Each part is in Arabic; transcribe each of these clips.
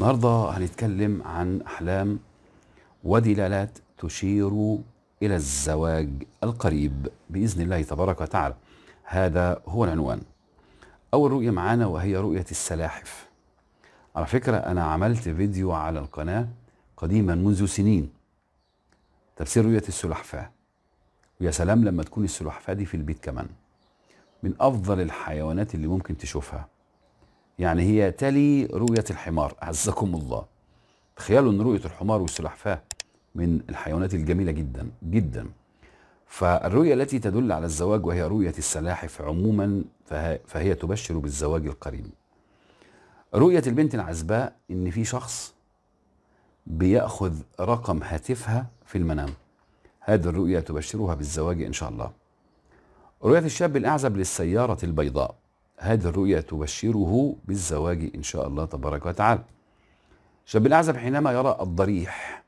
النهارده هنتكلم عن احلام ودلالات تشير الى الزواج القريب باذن الله تبارك وتعالى هذا هو العنوان اول رؤيه معانا وهي رؤيه السلاحف على فكره انا عملت فيديو على القناه قديما منذ سنين تفسير رؤيه السلحفاه ويا سلام لما تكون السلحفاه دي في البيت كمان من افضل الحيوانات اللي ممكن تشوفها يعني هي تلي رؤية الحمار أعزكم الله تخيلوا أن رؤية الحمار والسلحفاة من الحيوانات الجميلة جدا جدا فالرؤية التي تدل على الزواج وهي رؤية السلاحف عموما فهي تبشر بالزواج القريب رؤية البنت العزباء إن في شخص بيأخذ رقم هاتفها في المنام هذه الرؤية تبشرها بالزواج إن شاء الله رؤية الشاب الأعزب للسيارة البيضاء هذه الرؤية تبشره بالزواج إن شاء الله تبارك وتعالى شاب الأعزب حينما يرى الضريح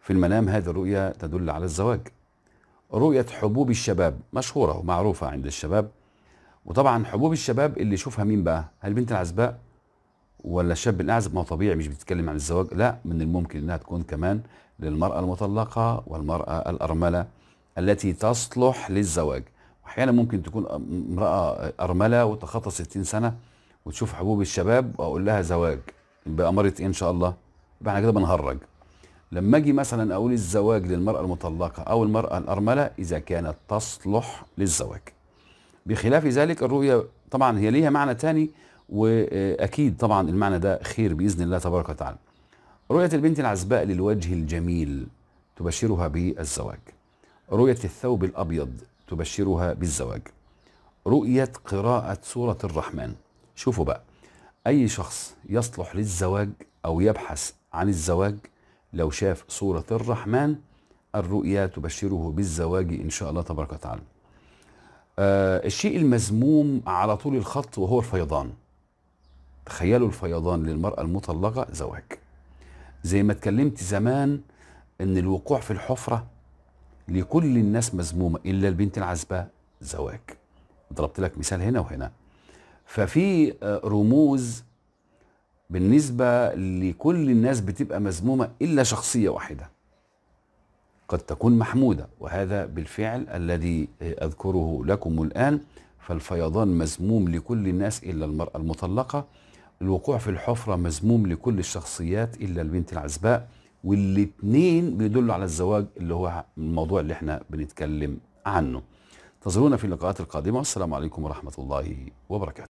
في المنام هذه الرؤية تدل على الزواج رؤية حبوب الشباب مشهورة ومعروفة عند الشباب وطبعا حبوب الشباب اللي يشوفها مين بقى هل بنت العزباء ولا الشاب الأعزب ما هو طبيعي مش بيتكلم عن الزواج لا من الممكن انها تكون كمان للمرأة المطلقة والمرأة الأرملة التي تصلح للزواج واحيانا ممكن تكون امراه ارمله وتخطى 60 سنه وتشوف حبوب الشباب واقول لها زواج بأمارة ايه ان شاء الله يبقى احنا كده بنهرج لما اجي مثلا اقول الزواج للمراه المطلقه او المراه الارمله اذا كانت تصلح للزواج بخلاف ذلك الرؤيه طبعا هي ليها معنى تاني واكيد طبعا المعنى ده خير باذن الله تبارك وتعالى رؤيه البنت العزباء للوجه الجميل تبشرها بالزواج رؤيه الثوب الابيض تبشرها بالزواج رؤية قراءة سورة الرحمن شوفوا بقى أي شخص يصلح للزواج أو يبحث عن الزواج لو شاف سورة الرحمن الرؤيا تبشره بالزواج إن شاء الله تبارك وتعالى آه الشيء المزموم على طول الخط وهو الفيضان تخيلوا الفيضان للمرأة المطلقة زواج زي ما اتكلمت زمان ان الوقوع في الحفرة لكل الناس مذمومه الا البنت العزباء زواج ضربت لك مثال هنا وهنا ففي آه، رموز بالنسبة لكل الناس بتبقى مذمومة إلا شخصية واحدة قد تكون محمودة وهذا بالفعل الذي آه، أذكره لكم الآن فالفيضان مذموم لكل الناس إلا المرأة المطلقة الوقوع في الحفرة مذموم لكل الشخصيات إلا البنت العزباء والاثنين بيدلوا على الزواج اللي هو الموضوع اللي احنا بنتكلم عنه انتظرونا في اللقاءات القادمة والسلام عليكم ورحمة الله وبركاته